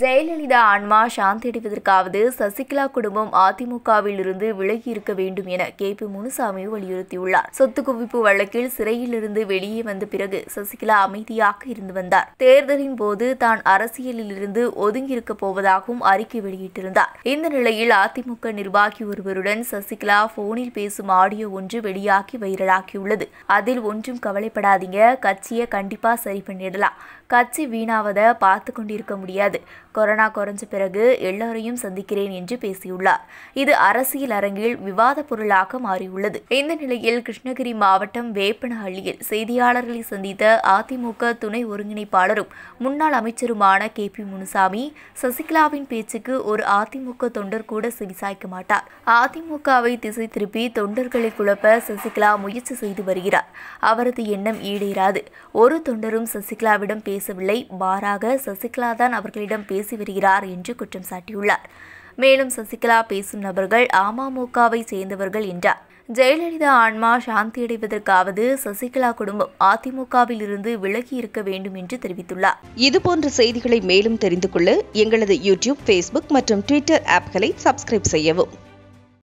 ஜெயலலிதா ஆன்மா சாந்தியடைவதற்காவது சசிகலா குடும்பம் அதிமுகவில் இருந்து விலகி இருக்க வேண்டும் என கே பி முனுசாமி வலியுறுத்தியுள்ளார் சொத்து குவிப்பு வழக்கில் சிறையிலிருந்து வெளியே வந்த பிறகு சசிகலா அமைதியாக இருந்து வந்தார் தேர்தலின் போது தான் அரசியலில் இருந்து ஒதுங்கியிருக்க போவதாகவும் அறிக்கை வெளியிட்டிருந்தார் இந்த நிலையில் அதிமுக நிர்வாகி ஒருவருடன் சசிகலா போனில் பேசும் ஆடியோ ஒன்று வெளியாகி வைரலாகியுள்ளது அதில் ஒன்றும் கவலைப்படாதீங்க கட்சியை கண்டிப்பா சரி பண்ணிடலாம் கட்சி வீணாவதை பார்த்து கொண்டிருக்க முடியாது கொரோனா குறைஞ்ச பிறகு எல்லாரையும் சந்திக்கிறேன் என்று பேசியுள்ளார் இது அரசியல் அரங்கில் விவாத பொருளாக மாறியுள்ளது இந்த நிலையில் கிருஷ்ணகிரி மாவட்டம் வேப்பனஹள்ளியில் செய்தியாளர்களை சந்தித்த அதிமுக துணை ஒருங்கிணைப்பாளரும் முன்னாள் அமைச்சருமான கே பி முனுசாமி சசிகலாவின் பேச்சுக்கு ஒரு அதிமுக தொண்டர் கூட செவிசாய்க்க மாட்டார் அதிமுகவை திசை திருப்பி தொண்டர்களை குழப்ப சசிகலா முயற்சி செய்து வருகிறார் அவரது எண்ணம் ஈடேறாது ஒரு தொண்டரும் சசிகலாவிடம் பேசவில்லை மாறாக சசிகலா தான் அவர்களிடம் பேச பேசி வருகிறார் என்று குற்றம் சாட்டியுள்ளார் மேலும் சசிகலா பேசும் நபர்கள் அமமுகவை சேர்ந்தவர்கள் என்றார் ஜெயலலிதா ஆன்மா சாந்தியடைவதற்காவது சசிகலா குடும்பம் அதிமுகவில் இருந்து விலகி இருக்க வேண்டும் என்று தெரிவித்துள்ளார் இதுபோன்ற செய்திகளை மேலும் தெரிந்து கொள்ள எங்களது யூடியூப் ஃபேஸ்புக் மற்றும் ட்விட்டர் ஆப்களை சப்ஸ்கிரைப் செய்யவும்